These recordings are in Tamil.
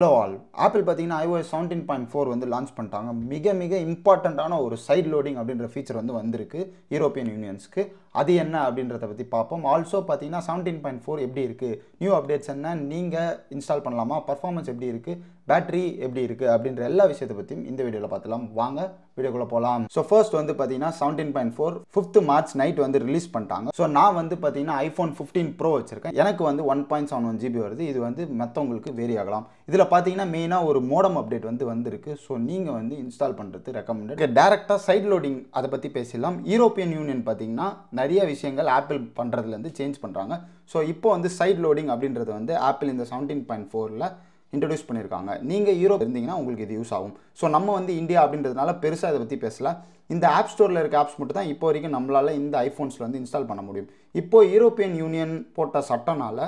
ஹலோ ஆல் ஆப்பிள் பார்த்தீங்கன்னா ஐஓஎஸ் செவன்டீன் பாயிண்ட் ஃபோர் வந்து லான்ச் பண்ணிட்டாங்க மிக மிக இம்பார்ட்டண்ட்டான ஒரு சைட் லோடிங் அப்படின்ற ஃபீச்சர் வந்து வந்திருக்கு யூரோப்பியன் யூனியன்ஸ்க்கு அது என்ன அப்படின்றத பற்றி பார்ப்போம் ஆல்சோ பார்த்தீங்கன்னா செவன்டீன் பாயிண்ட் ஃபோர் எப்படி இருக்குது நியூ அப்டேட்ஸ் என்ன நீங்கள் இன்ஸ்டால் பண்ணலாமா பர்ஃபார்மன்ஸ் எப்படி இருக்குது பேட்டரி எப்படி இருக்குது அப்படின்ற எல்லா விஷயத்தை பற்றியும் இந்த வீடியோவில் பார்த்துலாம் வாங்க வீடியோக்குள்ளே போகலாம் ஸோ ஃபர்ஸ்ட் வந்து பார்த்தீங்கன்னா seventeen point four fifth March night வந்து ரிலீஸ் பண்ணிட்டாங்க ஸோ நான் வந்து பார்த்தீங்கன்னா ஐஃபோன் ஃபிஃப்டீன் ப்ரோ வச்சிருக்கேன் எனக்கு வந்து one point seven one GB வருது இது வந்து மற்றவங்களுக்கு வேரி ஆகலாம் இதில் பார்த்தீங்கன்னா மெயினாக ஒரு மோடம் அப்டேட் வந்து வந்திருக்கு ஸோ நீங்கள் வந்து இன்ஸ்டால் பண்ணுறது ரெக்கமெண்டட் டேரெக்டாக சைட் லோடிங் அதை பற்றி பேசிடலாம் யூரோப்பியன் யூனியன் பார்த்தீங்கன்னா நிறைய விஷயங்கள் ஆப்பிள் பண்ணுறதுலேருந்து சேஞ்ச் பண்ணுறாங்க ஸோ இப்போ வந்து சைட் லோடிங் அப்படின்றது வந்து ஆப்பிள் இந்த செவன்டீன் பாயிண்ட் ஃபோரில் இன்ட்ரடியூஸ் பண்ணியிருக்காங்க நீங்கள் யூரோப் இருந்தீங்கன்னா உங்களுக்கு இது யூஸ் ஆகும் ஸோ நம்ம வந்து இந்தியா அப்படின்றதுனால பெருசாக இதை பற்றி பேசல இந்த ஆப் ஸ்டோரில் இருக்க ஆப்ஸ் மட்டும் தான் இப்போ வரைக்கும் நம்மளால் இந்த ஐஃபோன்ஸில் வந்து இன்ஸ்டால் பண்ண முடியும் இப்போது யூரோப்பியன் யூனியன் போட்ட சட்டனால்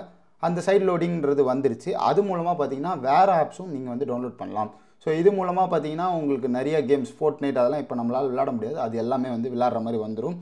அந்த சைட் லோடிங்கிறது வந்துருச்சு அது மூலமாக பார்த்தீங்கன்னா வேறு ஆப்ஸும் நீங்கள் வந்து டவுன்லோட் பண்ணலாம் ஸோ இது மூலமாக பார்த்தீங்கன்னா உங்களுக்கு நிறைய கேம்ஸ் ஃபோர்ட் நைட் அதெல்லாம் இப்போ நம்மளால் விளாட முடியாது அது எல்லாமே வந்து விளாட்ற மாதிரி வந்துடும்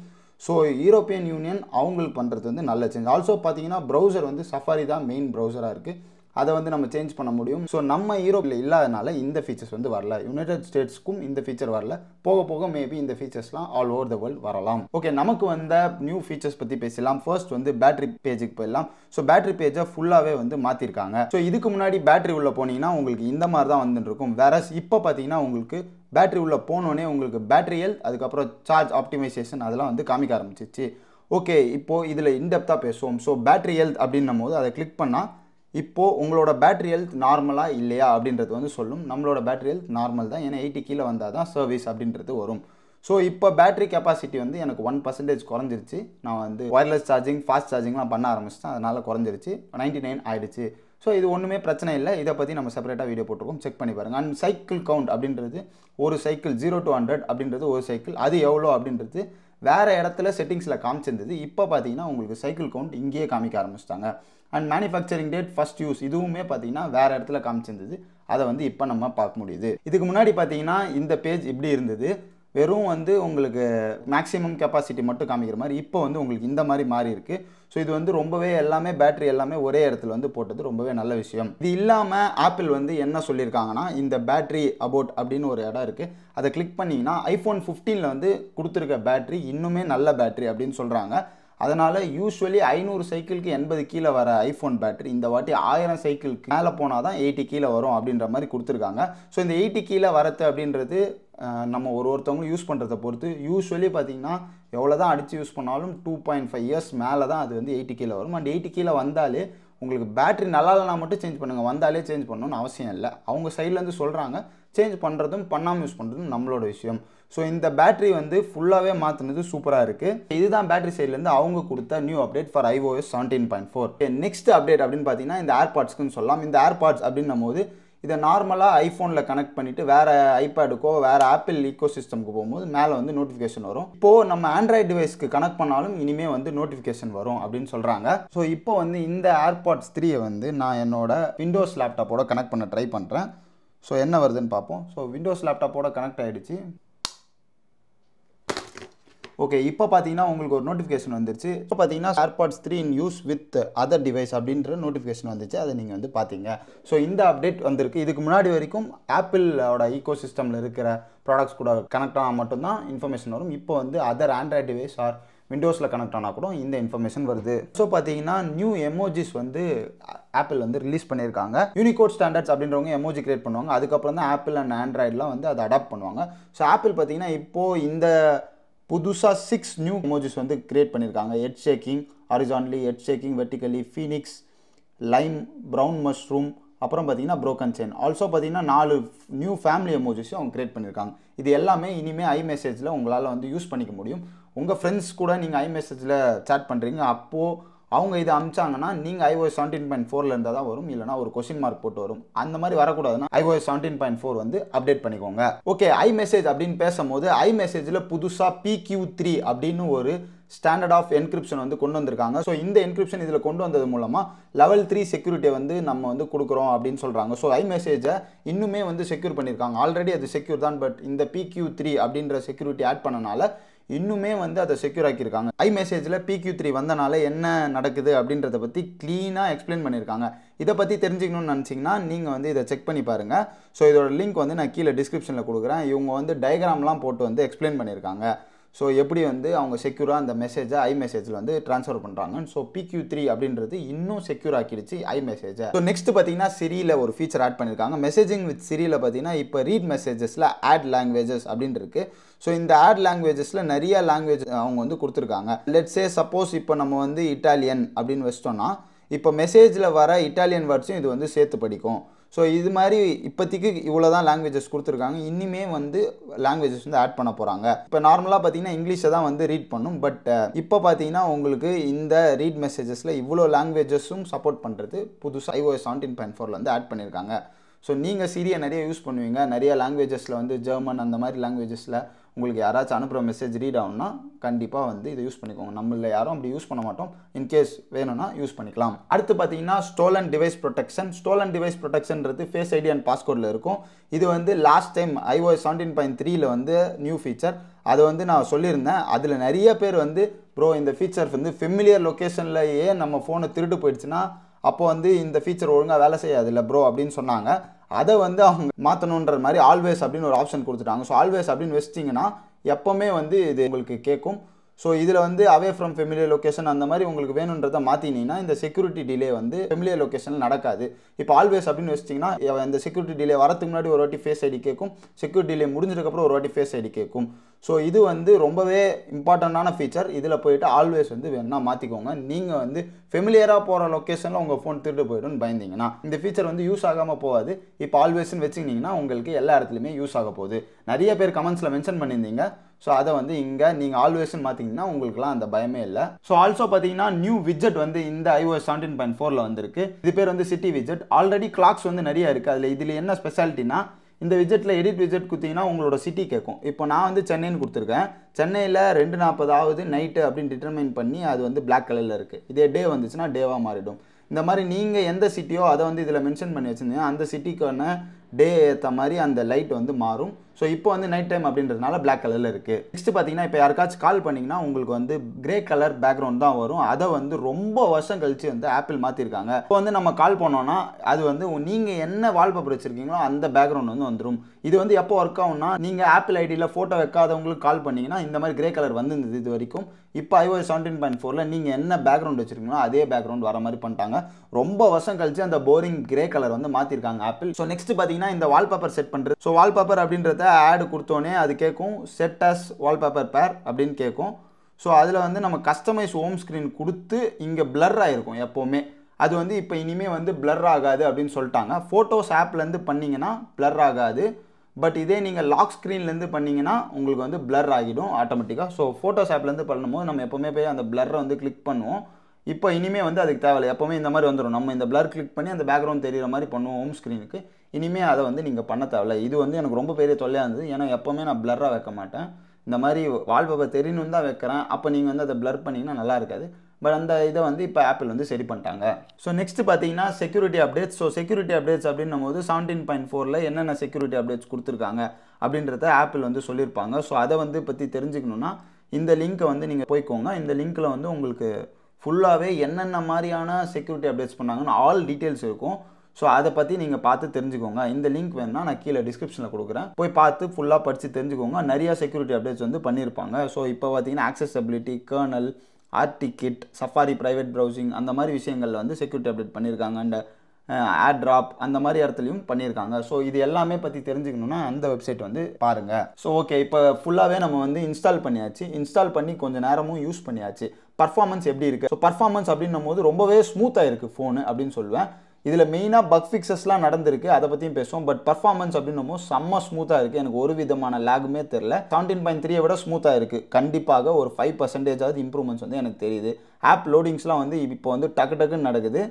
ஸோ யூரோப்பியன் யூனியன் அவங்களுக்கு பண்ணுறது வந்து நல்ல சேஞ்ச் ஆல்சோ பார்த்தீங்கன்னா ப்ரௌசர் வந்து சஃபாரி தான் மெயின் ப்ரௌசராக இருக்குது அதை வந்து நம்ம சேஞ்ச் பண்ண முடியும் ஸோ நம்ம ஈரோப்பில் இல்லாதனால இந்த ஃபீச்சர்ஸ் வந்து வரல யுனைடெட் ஸ்டேட்ஸ்க்கும் இந்த ஃபீச்சர் வரல போக போக மேபி இந்த ஃபீச்சர்ஸ்லாம் ஆல் ஓவர் த வேர்ல்டு வரலாம் ஓகே நமக்கு வந்த நியூ ஃபீச்சர்ஸ் பற்றி பேசலாம் ஃபர்ஸ்ட் வந்து பேட்டரி பேஜுக்கு போயிடலாம் ஸோ பேட்டரி பேஜை ஃபுல்லாகவே வந்து மாற்றிருக்காங்க ஸோ இதுக்கு முன்னாடி பேட்டரி உள்ளே போனீங்கன்னா உங்களுக்கு இந்த மாதிரி தான் வந்துருக்கும் வேற இப்போ பார்த்தீங்கன்னா உங்களுக்கு பேட்டரி உள்ளே போனோடனே உங்களுக்கு பேட்டரி ஹெல்த் அதுக்கப்புறம் சார்ஜ் ஆப்டிமைசேஷன் அதெல்லாம் வந்து காமிக்க ஆரம்பிச்சிச்சு ஓகே இப்போது இதில் இன்டெப்த்தாக பேசுவோம் ஸோ பேட்டரி ஹெல்த் அப்படின்னும் போது அதை கிளிக் பண்ணால் இப்போது உங்களோட பேட்ரி ஹெல்த் நார்மலாக இல்லையா அப்படின்றது வந்து சொல்லும் நம்மளோட பேட்ரி ஹெல்த் நார்மல் தான் ஏன்னா எயிட்டி கீழே வந்தால் தான் சர்வீஸ் அப்படின்றது வரும் ஸோ இப்போ பேட்ரி கெப்பாசிட்டி வந்து எனக்கு ஒன் பர்சன்டேஜ் குறைஞ்சிருச்சு நான் வந்து ஒயர்லெஸ் சார்ஜிங் ஃபாஸ்ட் சார்ஜிங்லாம் பண்ண ஆரம்பிச்சிட்டேன் அதனால் குறைஞ்சிருச்சு நைன்ட்டி நைன் ஆயிடுச்சு ஸோ இது ஒன்றுமே பிரச்சனை இல்லை இதை பற்றி நம்ம செப்பரேட்டாக வீடியோ போட்டிருக்கோம் செக் பண்ணி பாருங்கள் அண்ட் சைக்கிள் கவுண்ட் அப்படின்றது ஒரு சைக்கிள் ஜீரோ டு ஹண்ட்ரட் அப்படின்றது ஒரு சைக்கிள் அது எவ்வளோ அப்படின்றது வேறு இடத்துல செட்டிங்ஸில் காமிச்சிருந்தது இப்போ பார்த்தீங்கன்னா உங்களுக்கு சைக்கிள் கவுண்ட் இங்கேயே காமிக்க ஆரம்பிச்சிட்டாங்க and manufacturing date first use இதுவுமே பார்த்தீங்கன்னா வேறு இடத்துல காமிச்சிருந்தது அதை வந்து இப்போ நம்ம பார்க்க முடியுது இதுக்கு முன்னாடி பார்த்தீங்கன்னா இந்த பேஜ் இப்படி இருந்தது வெறும் வந்து உங்களுக்கு மேக்ஸிமம் கெப்பாசிட்டி மட்டும் காமிக்கிற மாதிரி இப்போ வந்து உங்களுக்கு இந்த மாதிரி மாறி இருக்குது ஸோ இது வந்து ரொம்பவே எல்லாமே பேட்டரி எல்லாமே ஒரே இடத்துல வந்து போட்டது ரொம்பவே நல்ல விஷயம் இது இல்லாமல் ஆப்பிள் வந்து என்ன சொல்லியிருக்காங்கன்னா இந்த பேட்டரி அபோட் அப்படின்னு ஒரு இடம் இருக்குது அதை கிளிக் பண்ணிங்கன்னா ஐஃபோன் ஃபிஃப்டீனில் வந்து கொடுத்துருக்க பேட்டரி இன்னுமே நல்ல பேட்டரி அப்படின்னு சொல்கிறாங்க அதனால் யூஸ்வலி ஐநூறு சைக்கிளுக்கு எண்பது கீழே வர ஐஃபோன் பேட்டரி இந்த வாட்டி ஆயிரம் சைக்கிளுக்கு மேலே போனால் தான் எயிட்டி கீழே வரும் அப்படின்ற மாதிரி கொடுத்துருக்காங்க ஸோ இந்த எயிட்டி கீழே வரது அப்படின்றது நம்ம ஒரு ஒருத்தவங்களும் யூஸ் பண்ணுறத பொறுத்து யூஸ்வலி பார்த்தீங்கன்னா எவ்வளோ தான் அடித்து யூஸ் பண்ணாலும் டூ பாயிண்ட் ஃபைவ் இயர்ஸ் மேலே தான் அது வந்து எயிட்டி கீழே வரும் அண்ட் எயிட்டி கீழே வந்தாலே உங்களுக்கு பேட்ரி நல்லா இல்லைனா மட்டும் சேஞ்ச் பண்ணுங்கள் வந்தாலே சேஞ்ச் பண்ணணும்னு அவசியம் இல்லை அவங்க சைட்லேருந்து சொல்கிறாங்க சேஞ்ச் பண்ணுறதும் பண்ணாமல் யூஸ் பண்ணுறதும் நம்மளோட விஷயம் ஸோ இந்த பேட்ரி வந்து ஃபுல்லாகவே மாற்றினது சூப்பராக இருக்குது இதுதான் பேட்டரி சைட்லேருந்து அவங்க கொடுத்த new update for iOS seventeen point four next update அப்படின்னு பார்த்தீங்கன்னா இந்த ஏர்பாட்ஸ்க்குன்னு சொல்லலாம் இந்த ஏர்பாட்ஸ் அப்படின்னும் போது இதை நார்மலாக ஐஃபோனில் கனெக்ட் பண்ணிவிட்டு வேறு ஐபேடுக்கோ வேறு ஆப்பிள் ஈக்கோ சிஸ்டம்க்கு போகும்போது மேலே வந்து நோட்டிஃபிகேஷன் வரும் இப்போது நம்ம ஆண்ட்ராய்டு டிவைஸ்க்கு கனெக்ட் பண்ணாலும் இனிமேல் வந்து நோட்டிஃபிகேஷன் வரும் அப்படின்னு சொல்கிறாங்க ஸோ இப்போ வந்து இந்த ஏர்பாட்ஸ் த்ரீயை வந்து நான் என்னோட விண்டோஸ் லேப்டாப்போட கனெக்ட் பண்ண ட்ரை பண்ணுறேன் ஸோ என்ன வருதுன்னு பார்ப்போம் ஸோ விண்டோஸ் லேப்டாப்போட கனெக்ட் ஆகிடுச்சு ஓகே இப்போ பார்த்தீங்கன்னா உங்களுக்கு ஒரு நோட்டிஃபிகேஷன் வந்துருச்சு இப்போ பார்த்தீங்கன்னா AirPods three in use with other device அப்படின்ற நோட்டிஃபிகேஷன் வந்துச்சு அதை நீங்கள் வந்து பார்த்தீங்க ஸோ இந்த அப்டேட் வந்திருக்கு இதுக்கு முன்னாடி வரைக்கும் ஆப்பிளோட ஈகோ சிஸ்டமில் இருக்கிற ப்ராடக்ட்ஸ் கூட கனெக்ட் ஆனால் மட்டும்தான் இன்ஃபர்மேஷன் வரும் இப்போ வந்து அதர் ஆண்ட்ராய்ட் டிவைஸ் ஆர் விண்டோஸில் கனெக்ட் ஆனால் கூட இந்த இன்ஃபர்மேஷன் வருது ஸோ பார்த்தீங்கன்னா நியூ எமோஜிஸ் வந்து ஆப்பிள் வந்து ரிலீஸ் பண்ணியிருக்காங்க யூனிகோட் ஸ்டாண்டர்ட்ஸ் அப்படின்றவங்க எமோஜி கிரியேட் பண்ணுவாங்க அதுக்கப்புறம் தான் ஆப்பிள் அண்ட் ஆண்ட்ராய்டெலாம் வந்து அதை அடாப்ட் பண்ணுவாங்க ஸோ ஆப்பிள் பார்த்தீங்கன்னா இப்போது இந்த புதுசாக சிக்ஸ் நியூ எமோஜிஸ் வந்து கிரியேட் பண்ணியிருக்காங்க head shaking horizontally head shaking vertically phoenix lime brown mushroom அப்புறம் பார்த்தீங்கன்னா ப்ரோக்கன் செயின் ஆல்சோ பார்த்தீங்கன்னா நாலு நியூ ஃபேமிலி எமோஜிஸும் அவங்க கிரியேட் பண்ணியிருக்காங்க இது எல்லாமே இனிமேல் ஐ மெசேஜில் உங்களால் வந்து யூஸ் பண்ணிக்க முடியும் உங்கள் ஃப்ரெண்ட்ஸ் கூட நீங்கள் ஐ மெசேஜில் சேட் பண்ணுறீங்க அப்போது அவங்க இது அமிச்சாங்கன்னா நீங்கள் ஐஓஎஸ் செவன்டீன் பாயிண்ட் ஃபோரில் இருந்தால் தான் வரும் இல்லைனா ஒரு கொஸ்டின் மார்க் போட்டு வரும் அந்த மாதிரி வரக்கூடாதுன்னா ஐஓஎஸ் செவன்டீன் பாயிண்ட் ஃபோர் வந்து அப்டேட் பண்ணிக்கோங்க ஓகே ஐ மெசேஜ் அப்படின்னு பேசும்போது ஐ மெசேஜில் புதுசாக பிக்யூ த்ரீ அப்படின்னு ஒரு ஸ்டாண்டர்ட் ஆஃப் என்கிரிப்ஷன் வந்து கொண்டு வந்திருக்காங்க ஸோ இந்த என்கிரிப்ஷன் இதில் கொண்டு வந்தது மூலமாக லெவல் த்ரீ செக்யூரிட்டியை வந்து நம்ம வந்து கொடுக்குறோம் அப்படின்னு சொல்கிறாங்க ஸோ ஐ மெசேஜை இன்னுமே வந்து செக்யூர் பண்ணியிருக்காங்க ஆல்ரெடி அது செக்யூர் தான் பட் இந்த கியூ த்ரீ அப்படின்ற செக்யூரிட்டி ஆட் பண்ணனால இன்னுமே வந்து அதை செக்யூர் ஆக்கியிருக்காங்க ஐ மெசேஜில் பிக்யூ த்ரீ வந்தனால என்ன நடக்குது அப்படின்றத பற்றி க்ளீனாக எக்ஸ்பிளைன் பண்ணியிருக்காங்க இதை பற்றி தெரிஞ்சுக்கணும்னு நினச்சிங்கன்னா நீங்கள் வந்து இதை செக் பண்ணி பாருங்கள் ஸோ இதோட லிங்க் வந்து நான் கீழே டிஸ்கிரிப்ஷனில் கொடுக்குறேன் இவங்க வந்து டயக்ராம்லாம் போட்டு வந்து எக்ஸ்பிளைன் பண்ணியிருக்காங்க ஸோ எப்படி வந்து அவங்க செக்யூராக அந்த மெசேஜை ஐ மெசேஜில் வந்து ட்ரான்ஸ்ஃபர் பண்ணுறாங்க ஸோ பிக்யூ த்ரீ அப்படின்றது இன்னும் செக்யூர் ஆக்கிடுச்சு ஐ மெசேஜை ஸோ நெக்ஸ்ட் பார்த்தீங்கன்னா சிரியில் ஒரு ஃபீச்சர் ஆட் பண்ணியிருக்காங்க மெசேஜிங் வித் சிரியில் பார்த்தீங்கன்னா இப்போ ரீட் மெசேஜஸில் ஆட் லாங்குவேஜஸ் அப்படின்னு இருக்கு ஸோ இந்த ஆட் லாங்குவேஜஸில் நிறைய லாங்குவேஜ் அவங்க வந்து கொடுத்துருக்காங்க லெட்ஸே சப்போஸ் இப்போ நம்ம வந்து இட்டாலியன் அப்படின்னு வச்சிட்டோம்னா இப்போ மெசேஜில் வர இட்டாலியன் வேர்ட்ஸும் இது வந்து சேர்த்து படிக்கும் ஸோ இது மாதிரி இப்போதைக்கு இவ்வளோ தான் லாங்குவேஜஸ் கொடுத்துருக்காங்க இனிமே வந்து லாங்குவேஜஸ் வந்து ஆட் பண்ண போகிறாங்க இப்போ நார்மலாக பார்த்தீங்கன்னா இங்கிலீஷை தான் வந்து ரீட் பண்ணும் பட் இப்போ பார்த்தீங்கன்னா உங்களுக்கு இந்த ரீட் மெசேஜஸில் இவ்வளோ லாங்குவேஜஸும் சப்போர்ட் பண்ணுறது புதுசாக ஐஓஎஸ் செவன்டீன் பாயிண்ட் ஃபோரில் வந்து ஆட் பண்ணியிருக்காங்க ஸோ நீங்கள் சிரியை நிறைய யூஸ் பண்ணுவீங்க நிறைய லாங்குவேஜஸில் வந்து ஜெர்மன் அந்த மாதிரி லாங்குவேஜஸில் உங்களுக்கு யாராச்சும் அனுப்புகிற மெசேஜ் ரீட் ஆகும்னா கண்டிப்பாக வந்து இதை யூஸ் பண்ணிக்கோங்க நம்மள யாரும் அப்படி யூஸ் பண்ண மாட்டோம் இன்கேஸ் வேணும்னா யூஸ் பண்ணிக்கலாம் அடுத்து பார்த்தீங்கன்னா stolen device protection stolen device ப்ரொடெக்ஷன்றது ஃபேஸ் ஐடி அண்ட் பாஸ்கோடில் இருக்கும் இது வந்து last time iOS seventeen point த்ரீயில் வந்து நியூ ஃபீச்சர் அதை வந்து நான் சொல்லியிருந்தேன் அதில் நிறைய பேர் வந்து ப்ரோ இந்த ஃபீச்சர் வந்து ஃபெமிலியர் லொக்கேஷன்லேயே நம்ம ஃபோனை திருட்டு போயிடுச்சுன்னா அப்போ வந்து இந்த ஃபீச்சர் ஒழுங்காக வேலை இல்லை ப்ரோ அப்படின்னு சொன்னாங்க அதை வந்து அவங்க மாற்றணுன்ற மாதிரி ஆல்வேஸ் அப்படின்னு ஒரு ஆப்ஷன் கொடுத்துட்டாங்க ஸோ ஆல்வேஸ் அப்படின்னு வச்சிட்டிங்கன்னா எப்போவுமே வந்து இது உங்களுக்கு கேட்கும் ஸோ இதில் வந்து அவே ஃப்ரம் ஃபெமிலியர் லொக்கேஷன் அந்த மாதிரி உங்களுக்கு வேணுன்றதை மாற்றினீங்கன்னா இந்த செக்யூரிட்டி டிலே வந்து ஃபெமிலியர் லொக்கேஷனில் நடக்காது இப்போ ஆல்வேஸ் அப்படின்னு வச்சிட்டிங்கன்னா இந்த செக்யூரிட்டி டிலே வரதுக்கு முன்னாடி ஒரு வாட்டி ஃபேஸ் ஐடி கேட்கும் செக்யூரிட்டி டிலே முடிஞ்சதுக்கப்புறம் ஒரு வாட்டி ஃபேஸ் ஐடி கேட்கும் ஸோ இது வந்து ரொம்பவே இம்பார்ட்டண்ட்டான ஃபீச்சர் இதில் போயிட்டு ஆல்வேஸ் வந்து வேணால் மாற்றிக்கோங்க நீங்கள் வந்து ஃபெமிலியராக போகிற லொக்கேஷனில் உங்கள் ஃபோன் திருட்டு போயிடும்னு பயந்தீங்கன்னா இந்த ஃபீச்சர் வந்து யூஸ் ஆகாமல் போகாது இப்போ ஆல்வேஸ்ன்னு வச்சுக்கிங்கன்னா உங்களுக்கு எல்லா இடத்துலையுமே யூஸ் ஆக போகுது நிறைய பேர் கமெண்ட்ஸில் மென்ஷன் பண்ணியிருந்தீங்க ஸோ அதை வந்து இங்கே நீங்கள் ஆல்வேஸ்னு பார்த்தீங்கன்னா உங்களுக்குலாம் அந்த பயமே இல்லை ஸோ ஆல்சோ பார்த்தீங்கன்னா நியூ விஜெட் வந்து இந்த ஐஓஎஸ் செவன்டீன் பாயிண்ட் ஃபோரில் வந்திருக்கு இது பேர் வந்து சிட்டி விஜெட் ஆல்ரெடி கிளாக்ஸ் வந்து நிறைய இருக்குது அதில் இதில் என்ன ஸ்பெஷாலிட்டினா இந்த விஜெட்டில் எடிட் விஜெட் குத்திங்கன்னா உங்களோட சிட்டி கேட்கும் இப்போ நான் வந்து சென்னைன்னு கொடுத்துருக்கேன் சென்னையில் ரெண்டு நாற்பது ஆகுது நைட்டு அப்படின்னு டிட்டர்மைன் பண்ணி அது வந்து பிளாக் கலரில் இருக்குது இதே டே வந்துச்சுன்னா டேவாக மாறிடும் இந்த மாதிரி நீங்கள் எந்த சிட்டியோ அதை வந்து இதில் மென்ஷன் பண்ணி வச்சுருந்தீங்கன்னா அந்த சிட்டிக்கான டே ஏற்ற மாதிரி அந்த லைட் வந்து மாறும் ஸோ இப்போ வந்து நைட் டைம் அப்படின்றதுனால பிளாக் கலரில் இருக்குது நெக்ஸ்ட் பார்த்தீங்கன்னா இப்போ யாருக்காச்சும் கால் பண்ணிங்கன்னா உங்களுக்கு வந்து கிரே கலர் பேக்ரவுண்ட் தான் வரும் அதை வந்து ரொம்ப வருஷம் கழித்து வந்து ஆப்பிள் மாற்றிருக்காங்க இப்போ வந்து நம்ம கால் பண்ணோன்னா அது வந்து நீங்கள் என்ன வால்பேப்பர் வச்சுருக்கீங்களோ அந்த பேக்ரவுண்ட் வந்து வந்துடும் இது வந்து எப்போ ஒர்க் ஆகும்னா நீங்கள் ஆப்பிள் ஐடியில் ஃபோட்டோ வைக்காதவங்களுக்கு கால் பண்ணிங்கன்னா இந்த மாதிரி கிரே கலர் வந்துருந்தது இது வரைக்கும் இப்போ ஐஓஎஸ் செவன்டீன் பாயிண்ட் ஃபோரில் நீங்கள் என்ன பேக்ரவுண்ட் வச்சுருக்கீங்களோ அதே பேக்ரவுண்ட் வர மாதிரி பண்ணிட்டாங்க ரொம்ப வருஷம் கழித்து அந்த போரிங் கிரே கலர் வந்து மாற்றிருக்காங்க ஆப்பிள் ஸோ நெக்ஸ்ட் பார்த்தீங்கன்னா இந்த வால்பேப்பர் செட் பண்ணுறது ஸோ வால்பேப்பர் அப்படின்றத ஆடு கொடுத்தோன்னே அது கேட்கும் செட் அஸ் வால்பேப்பர் பேர் அப்படின்னு கேட்கும் ஸோ அதில் வந்து நம்ம கஸ்டமைஸ் ஹோம் ஸ்க்ரீன் கொடுத்து இங்கே பிளர் ஆகிருக்கும் எப்போவுமே அது வந்து இப்போ இனிமேல் வந்து பிளர் ஆகாது அப்படின்னு சொல்லிட்டாங்க ஃபோட்டோஸ் ஆப்லேருந்து பண்ணிங்கன்னா பிளர் ஆகாது பட் இதே நீங்கள் லாக் ஸ்க்ரீன்லேருந்து பண்ணிங்கன்னா உங்களுக்கு வந்து பிளர் ஆகிடும் ஆட்டோமேட்டிக்காக ஸோ ஃபோட்டோஸ் ஆப்லேருந்து பண்ணும்போது நம்ம எப்போவுமே போய் அந்த பிளரை வந்து கிளிக் பண்ணுவோம் இப்போ இனிமேல் வந்து அதுக்கு தேவையில்லை எப்போவுமே இந்த மாதிரி வந்துடும் நம்ம இந்த பிளர் கிளிக் பண்ணி அந்த பேக்ரவுண்ட் தெரிகிற மாதிரி பண்ணுவோம் ஹோம் ஸ்க்ரீனுக்கு இனிமேல் அதை வந்து நீங்கள் பண்ண தேவையில்ல இது வந்து எனக்கு ரொம்ப பெரிய தொல்லையாக இருந்தது ஏன்னா எப்போவுமே நான் பிளராக வைக்க மாட்டேன் இந்த மாதிரி வால்பேப்பர் தெரியணும்னு தான் வைக்கிறேன் அப்போ நீங்கள் வந்து அதை பிளர் பண்ணிங்கன்னா நல்லா இருக்காது பட் அந்த இதை வந்து இப்போ ஆப்பிள் வந்து சரி பண்ணிட்டாங்க ஸோ நெக்ஸ்ட் பார்த்தீங்கன்னா security updates so security updates அப்படின்னும் போது செவன்டீன் பாயிண்ட் ஃபோரில் என்னென்ன செக்யூரிட்டி அப்டேட்ஸ் கொடுத்துருக்காங்க அப்படின்றத ஆப்பிள் வந்து சொல்லியிருப்பாங்க ஸோ அதை வந்து பற்றி தெரிஞ்சுக்கணுன்னா இந்த லிங்க்கை வந்து நீங்கள் போய்க்கோங்க இந்த லிங்க்கில் வந்து உங்களுக்கு ஃபுல்லாகவே என்னென்ன மாதிரியான செக்யூரிட்டி அப்டேட்ஸ் பண்ணாங்கன்னு ஆல் டீட்டெயில்ஸ் இருக்கும் ஸோ அதை பற்றி நீங்கள் பார்த்து தெரிஞ்சுக்கோங்க இந்த லிங்க் வேணும்னா நான் கீழே டிஸ்கிரிப்ஷனில் கொடுக்குறேன் போய் பார்த்து ஃபுல்லாக படித்து தெரிஞ்சுக்கோங்க நிறையா செக்யூரிட்டி அப்டேட்ஸ் வந்து பண்ணியிருப்பாங்க ஸோ இப்போ பார்த்தீங்கன்னா accessibility kernel RTKit Safari private browsing அந்த மாதிரி விஷயங்களில் வந்து செக்யூரிட்டி அப்டேட் பண்ணியிருக்காங்க அண்ட் ஆட் ட்ராப் அந்த மாதிரி இடத்துலையும் பண்ணியிருக்காங்க ஸோ இது எல்லாமே பற்றி தெரிஞ்சுக்கணுன்னா அந்த வெப்சைட் வந்து பாருங்கள் ஸோ ஓகே இப்போ ஃபுல்லாகவே நம்ம வந்து இன்ஸ்டால் பண்ணியாச்சு இன்ஸ்டால் பண்ணி கொஞ்சம் நேரமும் யூஸ் பண்ணியாச்சு பர்ஃபார்மன்ஸ் எப்படி இருக்குது ஸோ பர்ஃபார்மன்ஸ் அப்படின்னும் போது ரொம்பவே ஸ்மூத்தாக இருக்குது ஃபோனு அப்படின்னு சொல்லுவேன் இதில் மெயினாக பக் ஃபிக்ஸஸ்லாம் நடந்திருக்கு அதை பற்றியும் பேசுவோம் பட் பர்ஃபார்மன்ஸ் அப்படின்னமோ செம்ம ஸ்மூத்தாக இருக்குது எனக்கு ஒரு விதமான லேகுமே தெரில செவன்டீன் பாயிண்ட் த்ரீயை விட ஸ்மூத்தாக இருக்குது கண்டிப்பாக ஒரு ஃபைவ் பர்சன்டேஜாவது இம்ப்ரூவ்மெண்ட்ஸ் வந்து எனக்கு தெரியுது ஆப் லோடிங்ஸ்லாம் வந்து இப்போ வந்து டக்கு டக்குன்னு நடக்குது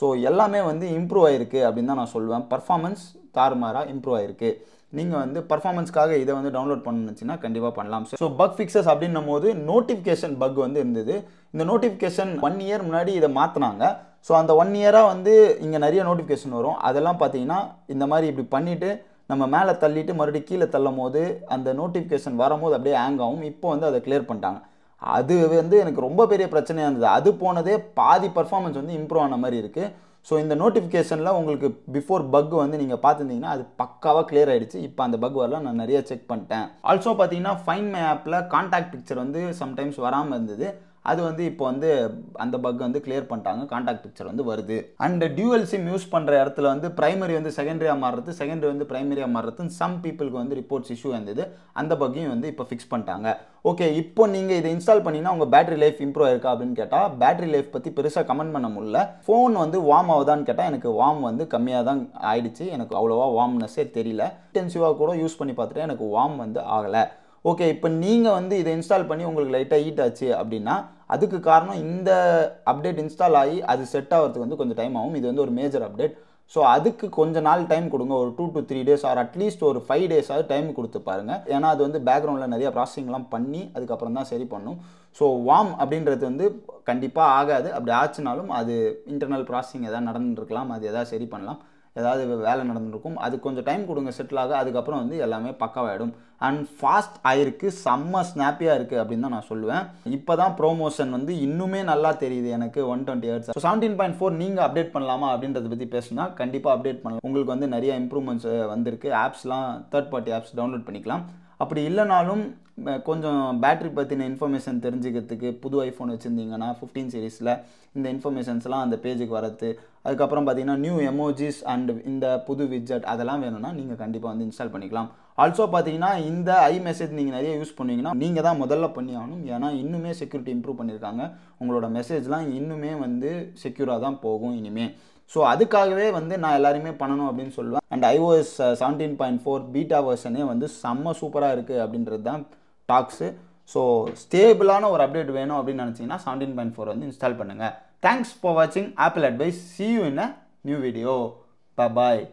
ஸோ எல்லாமே வந்து இம்ப்ரூவ் ஆயிருக்கு அப்படின்னு தான் நான் சொல்லுவேன் பர்ஃபார்மன்ஸ் தாறுமாறாக இம்ப்ரூவ் ஆயிருக்கு நீங்கள் வந்து பர்ஃபார்மன்ஸ்க்காக இதை வந்து டவுன்லோட் பண்ணணுச்சுன்னா கண்டிப்பாக பண்ணலாம் சார் ஸோ பக் ஃபிக்ஸஸ் அப்படின்னும் போது நோட்டிஃபிகேஷன் பக் வந்து இருந்தது இந்த நோட்டிஃபிகேஷன் ஒன் இயர் முன்னாடி இதை மாற்றினாங்க ஸோ அந்த ஒன் இயராக வந்து இங்கே நிறைய நோட்டிஃபிகேஷன் வரும் அதெல்லாம் பார்த்தீங்கன்னா இந்த மாதிரி இப்படி பண்ணிவிட்டு நம்ம மேலே தள்ளிட்டு மறுபடியும் கீழே தள்ளும் போது அந்த நோட்டிஃபிகேஷன் வரும்போது அப்படியே ஹேங் ஆகும் இப்போ வந்து அதை கிளியர் பண்ணிட்டாங்க அது வந்து எனக்கு ரொம்ப பெரிய பிரச்சனையாக இருந்தது அது போனதே பாதி பர்ஃபார்மன்ஸ் வந்து இம்ப்ரூவ் ஆன மாதிரி இருக்குது ஸோ இந்த நோட்டிஃபிகேஷனில் உங்களுக்கு பிஃபோர் பக் வந்து நீங்கள் பார்த்துருந்தீங்கன்னா அது பக்காவாக கிளியர் ஆகிடுச்சு இப்போ அந்த பக் வரலாம் நான் நிறைய செக் பண்ணிட்டேன் ஆல்சோ பார்த்தீங்கன்னா ஃபைன் மை ஆப்பில் கான்டாக்ட் பிக்சர் வந்து சம்டைம்ஸ் வராமல் இருந்தது அது வந்து இப்போ வந்து அந்த பக் வந்து கிளியர் பண்ணிட்டாங்க கான்டாக்ட் பிக்சர் வந்து வருது அண்ட் டியூவல் சிம் யூஸ் பண்ணுற இடத்துல வந்து பிரைமரி வந்து செகண்டரியாக மாறுறது செகண்டரி வந்து பிரைமரியாக மாறுறதுன்னு சம் பீப்புளுக்கு வந்து ரிப்போர்ட்ஸ் இஷ்யூ இருந்தது அந்த பக்கையும் வந்து இப்போ ஃபிக்ஸ் பண்ணிட்டாங்க ஓகே இப்போ நீங்கள் இதை இன்ஸ்டால் பண்ணிங்கன்னா உங்கள் பேட்டரி லைஃப் இம்ப்ரூவ் ஆயிருக்கா அப்படின்னு கேட்டால் பேட்டரி லைஃப் பற்றி பெருசாக கமெண்ட் பண்ண முடியல ஃபோன் வந்து வார்ம் ஆகுதான்னு கேட்டால் எனக்கு வார்ம் வந்து கம்மியாக தான் ஆயிடுச்சு எனக்கு அவ்வளோவா வார்ம்னஸ்ஸே தெரியல இன்டென்சிவாக கூட யூஸ் பண்ணி பார்த்துட்டு எனக்கு வார்ம் வந்து ஆகலை ஓகே இப்போ நீங்கள் வந்து இதை இன்ஸ்டால் பண்ணி உங்களுக்கு லைட்டாக ஹீட் ஆச்சு அப்படின்னா அதுக்கு காரணம் இந்த அப்டேட் இன்ஸ்டால் ஆகி அது செட் ஆகிறதுக்கு வந்து கொஞ்சம் டைம் ஆகும் இது வந்து ஒரு மேஜர் அப்டேட் ஸோ அதுக்கு கொஞ்ச நாள் டைம் கொடுங்க ஒரு two to three days or at least ஒரு ஃபைவ் டேஸாவது டைம் கொடுத்து பாருங்கள் ஏன்னா அது வந்து பேக்ரவுண்டில் நிறைய ப்ராசஸிங்லாம் பண்ணி அதுக்கப்புறம் தான் சரி பண்ணும் ஸோ வாம் அப்படின்றது வந்து கண்டிப்பாக ஆகாது அப்படி ஆச்சுனாலும் அது இன்டர்னல் ப்ராசஸிங் எதாவது நடந்துருக்கலாம் அது எதாவது சரி பண்ணலாம் ஏதாவது வேலை நடந்துருக்கும் அது கொஞ்சம் டைம் கொடுங்க செட்டில் ஆக அதுக்கப்புறம் வந்து எல்லாமே பக்காவாயிடும் அண்ட் ஃபாஸ்ட் ஆயிருக்கு செம்ம ஸ்னாப்பியாக இருக்குது அப்படின்னு தான் நான் சொல்லுவேன் இப்போ தான் ப்ரோமோஷன் வந்து இன்னுமே நல்லா தெரியுது எனக்கு one twenty hertz so seventeen point four நீங்கள் அப்டேட் பண்ணலாமா அப்படின்றத பற்றி பேசுனா கண்டிப்பாக அப்டேட் பண்ணலாம் உங்களுக்கு வந்து நிறைய இம்ப்ரூவ்மெண்ட்ஸ் வந்திருக்கு ஆப்ஸ்லாம் தேர்ட் பார்ட்டி ஆப்ஸ் டவுன்லோட் பண்ணிக்கலாம் அப்படி இல்லைனாலும் கொஞ்சம் பேட்ரி பற்றின இன்ஃபர்மேஷன் தெரிஞ்சுக்கிறதுக்கு புது ஐஃபோன் வச்சுருந்தீங்கன்னா ஃபிஃப்டீன் சீரீஸில் இந்த இன்ஃபர்மேஷன்ஸ்லாம் அந்த பேஜுக்கு வரது அதுக்கப்புறம் பார்த்தீங்கன்னா நியூ எமோஜிஸ் அண்ட் இந்த புது விஜட் அதெல்லாம் வேணும்னா நீங்கள் கண்டிப்பாக வந்து இன்ஸ்டால் பண்ணிக்கலாம் ஆல்சோ பார்த்தீங்கன்னா இந்த ஐ மெசேஜ் நீங்கள் நிறைய யூஸ் பண்ணுவீங்கன்னா நீங்கள் தான் முதல்ல பண்ணி ஆகணும் ஏன்னா இன்னுமே செக்யூரிட்டி இம்ப்ரூவ் பண்ணியிருக்காங்க உங்களோட மெசேஜ்லாம் இன்னுமே வந்து செக்யூராக தான் போகும் இனிமேல் ஸோ அதுக்காகவே வந்து நான் எல்லாருமே பண்ணணும் அப்படின்னு சொல்லுவேன் and iOS seventeen point four beta வேர்ஷனே வந்து செம்ம சூப்பராக இருக்குது அப்படின்றது தான் டாக்ஸு ஸோ ஸ்டேபிளான ஒரு அப்டேட் வேணும் அப்படின்னு நினச்சிங்கன்னா செவன்டீன் பாயிண்ட் ஃபோர் வந்து இன்ஸ்டால் பண்ணுங்கள் தேங்க்ஸ் ஃபார் வாட்சிங் Apple advice see you in a new video bye bye